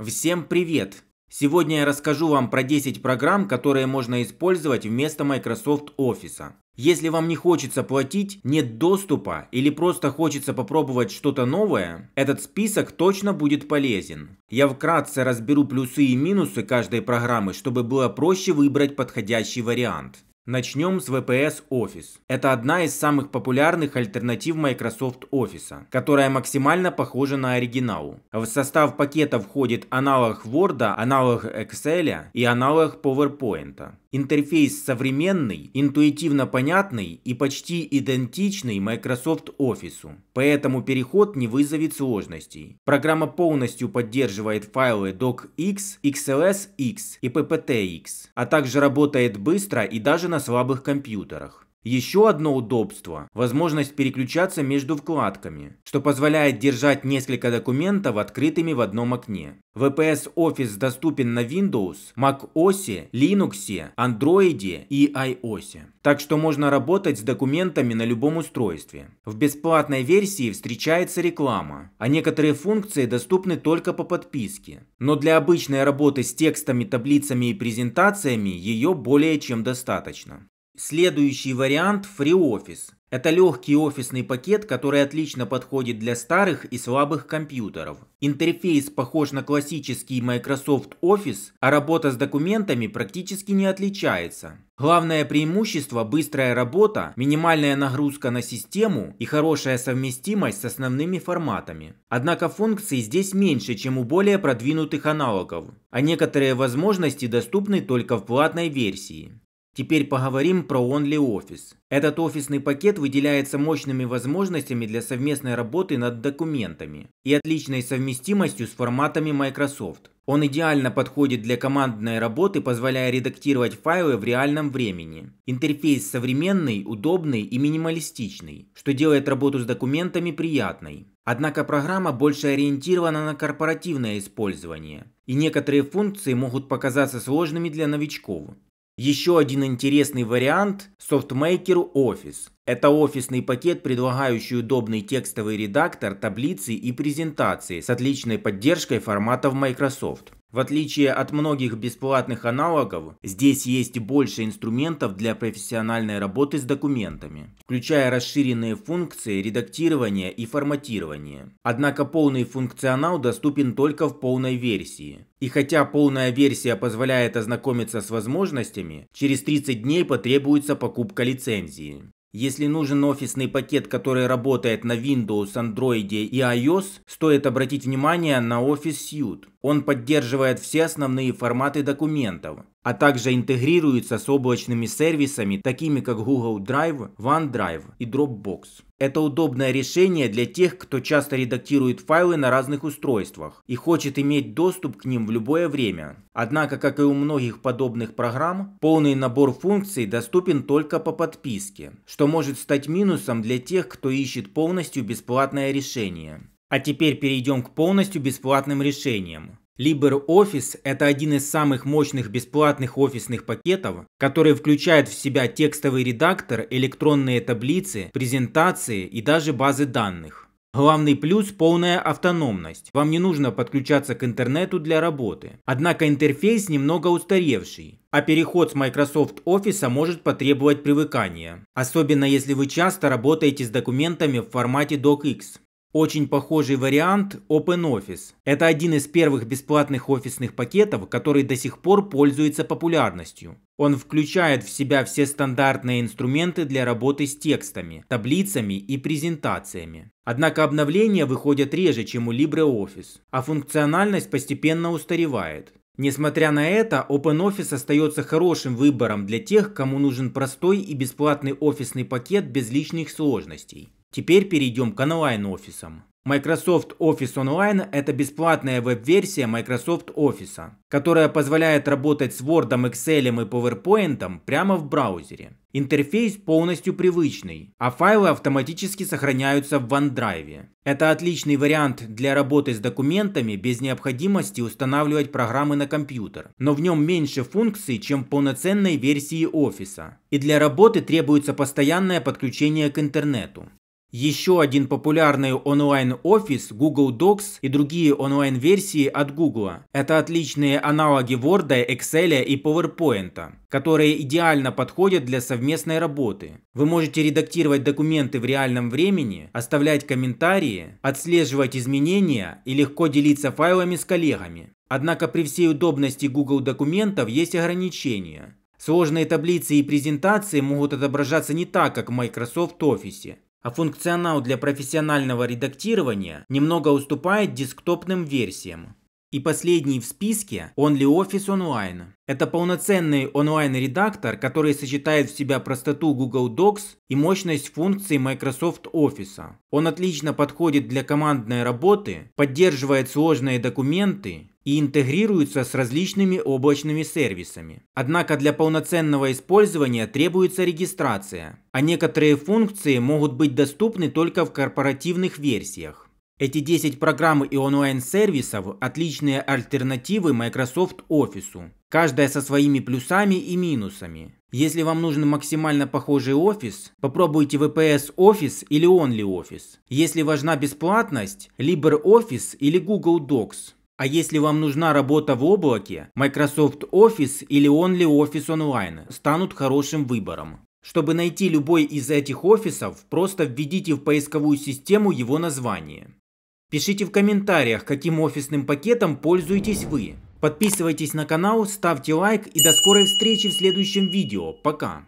Всем привет! Сегодня я расскажу вам про 10 программ, которые можно использовать вместо Microsoft Office. Если вам не хочется платить, нет доступа или просто хочется попробовать что-то новое, этот список точно будет полезен. Я вкратце разберу плюсы и минусы каждой программы, чтобы было проще выбрать подходящий вариант. Начнем с VPS Office. Это одна из самых популярных альтернатив Microsoft Office, которая максимально похожа на оригинал. В состав пакета входит аналог Word, аналог Excel и аналог PowerPoint. Интерфейс современный, интуитивно понятный и почти идентичный Microsoft Office, поэтому переход не вызовет сложностей. Программа полностью поддерживает файлы DocX, XLSX и PPTX, а также работает быстро и даже на слабых компьютерах. Еще одно удобство – возможность переключаться между вкладками, что позволяет держать несколько документов открытыми в одном окне. VPS Office доступен на Windows, Mac OS, Linux, Android и iOS. Так что можно работать с документами на любом устройстве. В бесплатной версии встречается реклама, а некоторые функции доступны только по подписке. Но для обычной работы с текстами, таблицами и презентациями ее более чем достаточно. Следующий вариант – FreeOffice. Это легкий офисный пакет, который отлично подходит для старых и слабых компьютеров. Интерфейс похож на классический Microsoft Office, а работа с документами практически не отличается. Главное преимущество – быстрая работа, минимальная нагрузка на систему и хорошая совместимость с основными форматами. Однако функций здесь меньше, чем у более продвинутых аналогов, а некоторые возможности доступны только в платной версии. Теперь поговорим про Only Office. Этот офисный пакет выделяется мощными возможностями для совместной работы над документами и отличной совместимостью с форматами Microsoft. Он идеально подходит для командной работы, позволяя редактировать файлы в реальном времени. Интерфейс современный, удобный и минималистичный, что делает работу с документами приятной. Однако программа больше ориентирована на корпоративное использование, и некоторые функции могут показаться сложными для новичков. Еще один интересный вариант – SoftMaker Office. Это офисный пакет, предлагающий удобный текстовый редактор, таблицы и презентации с отличной поддержкой форматов Microsoft. В отличие от многих бесплатных аналогов, здесь есть больше инструментов для профессиональной работы с документами, включая расширенные функции редактирования и форматирования. Однако полный функционал доступен только в полной версии. И хотя полная версия позволяет ознакомиться с возможностями, через 30 дней потребуется покупка лицензии. Если нужен офисный пакет, который работает на Windows, Android и iOS, стоит обратить внимание на Office Suite. Он поддерживает все основные форматы документов а также интегрируется с облачными сервисами, такими как Google Drive, OneDrive и Dropbox. Это удобное решение для тех, кто часто редактирует файлы на разных устройствах и хочет иметь доступ к ним в любое время. Однако, как и у многих подобных программ, полный набор функций доступен только по подписке, что может стать минусом для тех, кто ищет полностью бесплатное решение. А теперь перейдем к полностью бесплатным решениям. LibreOffice – это один из самых мощных бесплатных офисных пакетов, который включает в себя текстовый редактор, электронные таблицы, презентации и даже базы данных. Главный плюс – полная автономность. Вам не нужно подключаться к интернету для работы. Однако интерфейс немного устаревший, а переход с Microsoft Office может потребовать привыкания. Особенно если вы часто работаете с документами в формате DocX очень похожий вариант OpenOffice. Это один из первых бесплатных офисных пакетов, который до сих пор пользуется популярностью. Он включает в себя все стандартные инструменты для работы с текстами, таблицами и презентациями. Однако обновления выходят реже, чем у LibreOffice, а функциональность постепенно устаревает. Несмотря на это, OpenOffice остается хорошим выбором для тех, кому нужен простой и бесплатный офисный пакет без лишних сложностей. Теперь перейдем к онлайн-офисам. Microsoft Office Online – это бесплатная веб-версия Microsoft Office, которая позволяет работать с Word, Excel и PowerPoint прямо в браузере. Интерфейс полностью привычный, а файлы автоматически сохраняются в OneDrive. Это отличный вариант для работы с документами без необходимости устанавливать программы на компьютер, но в нем меньше функций, чем в полноценной версии Office, И для работы требуется постоянное подключение к интернету. Еще один популярный онлайн-офис Google Docs и другие онлайн-версии от Google. Это отличные аналоги Word, Excel и PowerPoint, которые идеально подходят для совместной работы. Вы можете редактировать документы в реальном времени, оставлять комментарии, отслеживать изменения и легко делиться файлами с коллегами. Однако при всей удобности Google документов есть ограничения. Сложные таблицы и презентации могут отображаться не так, как в Microsoft Office а функционал для профессионального редактирования немного уступает десктопным версиям. И последний в списке – OnlyOffice Online. Это полноценный онлайн-редактор, который сочетает в себя простоту Google Docs и мощность функций Microsoft Office. Он отлично подходит для командной работы, поддерживает сложные документы и интегрируется с различными облачными сервисами. Однако для полноценного использования требуется регистрация, а некоторые функции могут быть доступны только в корпоративных версиях. Эти 10 программ и онлайн-сервисов – отличные альтернативы Microsoft Office, каждая со своими плюсами и минусами. Если вам нужен максимально похожий офис, попробуйте VPS Office или OnlyOffice. Если важна бесплатность, LibreOffice или Google Docs. А если вам нужна работа в облаке, Microsoft Office или OnlyOffice Online станут хорошим выбором. Чтобы найти любой из этих офисов, просто введите в поисковую систему его название. Пишите в комментариях, каким офисным пакетом пользуетесь вы. Подписывайтесь на канал, ставьте лайк и до скорой встречи в следующем видео. Пока!